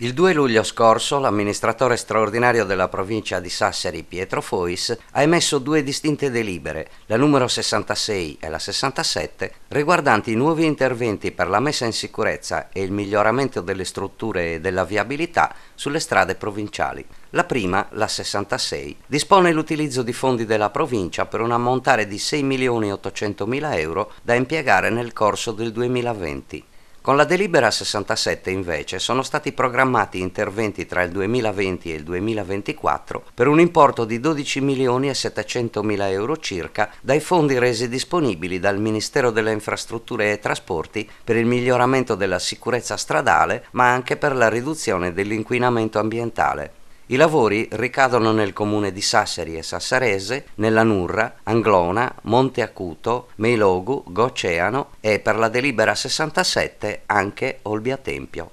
Il 2 luglio scorso l'amministratore straordinario della provincia di Sassari Pietro Fois ha emesso due distinte delibere, la numero 66 e la 67, riguardanti i nuovi interventi per la messa in sicurezza e il miglioramento delle strutture e della viabilità sulle strade provinciali. La prima, la 66, dispone l'utilizzo di fondi della provincia per un ammontare di 6.800.000 euro da impiegare nel corso del 2020. Con la delibera 67 invece sono stati programmati interventi tra il 2020 e il 2024 per un importo di 12 milioni e 700 mila euro circa dai fondi resi disponibili dal Ministero delle Infrastrutture e Trasporti per il miglioramento della sicurezza stradale ma anche per la riduzione dell'inquinamento ambientale. I lavori ricadono nel comune di Sassari e Sassarese, nella Nurra, Anglona, Monte Acuto, Meilogu, Goceano e per la delibera 67 anche Olbia Tempio.